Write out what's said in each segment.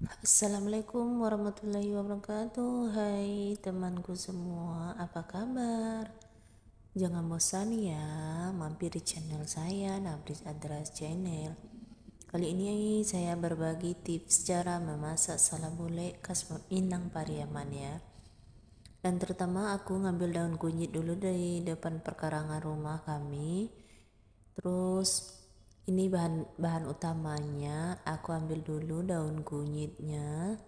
Assalamualaikum warahmatullahi wabarakatuh Hai temanku semua apa kabar jangan bosan ya mampir di channel saya Nabris Adras Channel kali ini saya berbagi tips cara memasak salam bule khas Inang Pariaman ya dan terutama aku ngambil daun kunyit dulu dari depan perkarangan rumah kami terus ini bahan bahan utamanya aku ambil dulu daun kunyitnya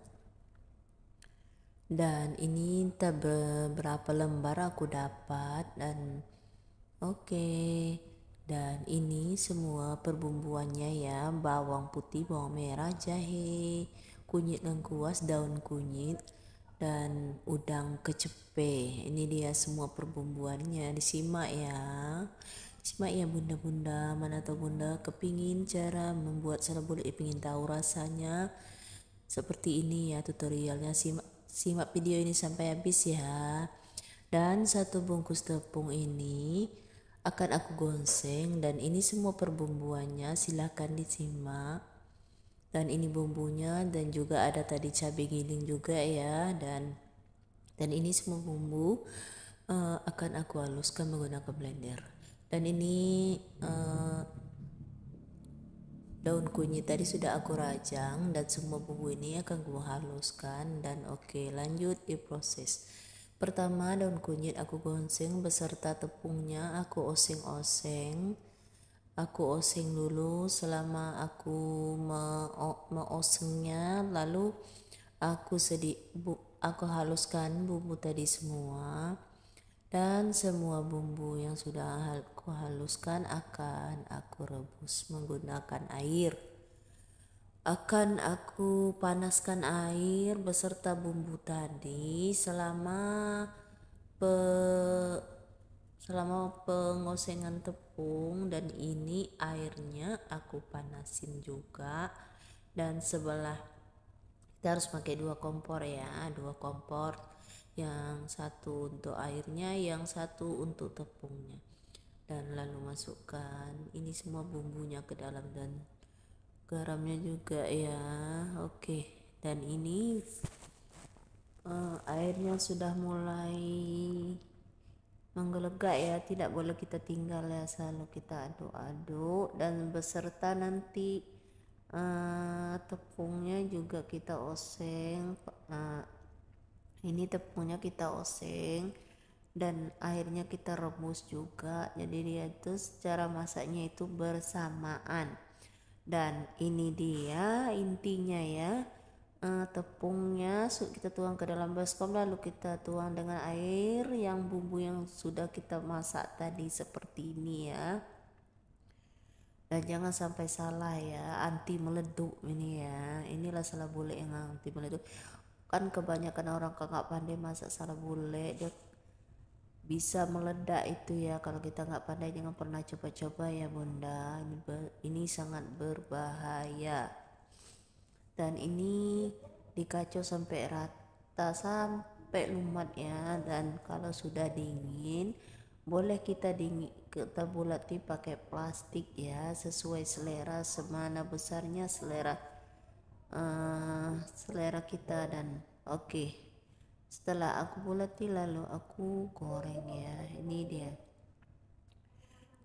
dan ini beberapa lembar aku dapat dan oke okay. dan ini semua perbumbuannya ya bawang putih bawang merah jahe kunyit lengkuas daun kunyit dan udang kecepe ini dia semua perbumbuannya disimak ya Simak ya bunda-bunda, mana tahu bunda kepingin cara membuat bolu ya ingin tahu rasanya seperti ini ya tutorialnya simak, simak video ini sampai habis ya dan satu bungkus tepung ini akan aku gonseng dan ini semua perbumbuannya silahkan disimak dan ini bumbunya dan juga ada tadi cabai giling juga ya dan dan ini semua bumbu uh, akan aku haluskan menggunakan blender dan ini uh, daun kunyit tadi sudah aku rajang dan semua bumbu ini akan gue haluskan dan oke lanjut di proses pertama daun kunyit aku gonceng beserta tepungnya aku oseng-oseng aku oseng dulu selama aku meosengnya lalu aku sedih aku haluskan bumbu tadi semua dan semua bumbu yang sudah aku haluskan akan aku rebus menggunakan air. Akan aku panaskan air beserta bumbu tadi selama pe selama pengosengan tepung dan ini airnya aku panasin juga dan sebelah kita harus pakai dua kompor ya dua kompor yang satu untuk airnya yang satu untuk tepungnya dan lalu masukkan ini semua bumbunya ke dalam dan garamnya juga ya oke dan ini uh, airnya sudah mulai menggelegak ya tidak boleh kita tinggal ya selalu kita aduk-aduk dan beserta nanti uh, tepungnya juga kita oseng uh, ini tepungnya kita oseng dan akhirnya kita rebus juga jadi dia itu secara masaknya itu bersamaan dan ini dia intinya ya uh, tepungnya kita tuang ke dalam baskom lalu kita tuang dengan air yang bumbu yang sudah kita masak tadi seperti ini ya dan jangan sampai salah ya anti meleduk ini ya inilah salah boleh yang anti meleduk kan kebanyakan orang kakak pandai masak salah bule dia bisa meledak itu ya kalau kita nggak pandai jangan pernah coba-coba ya bunda ini ber, ini sangat berbahaya dan ini dikacau sampai rata sampai lumat ya dan kalau sudah dingin boleh kita dingin kita bulati pakai plastik ya sesuai selera semana besarnya selera Eh, selera kita dan oke okay. setelah aku bulati lalu aku goreng ya ini dia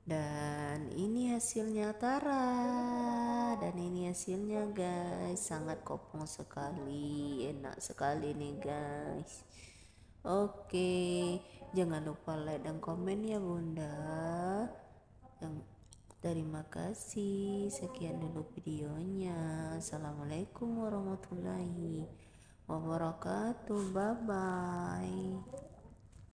dan ini hasilnya Tara dan ini hasilnya guys sangat kopong sekali enak sekali nih guys oke okay. jangan lupa like dan komen ya bunda yang Terima kasih. Sekian dulu videonya. Assalamualaikum warahmatullahi wabarakatuh. Bye bye.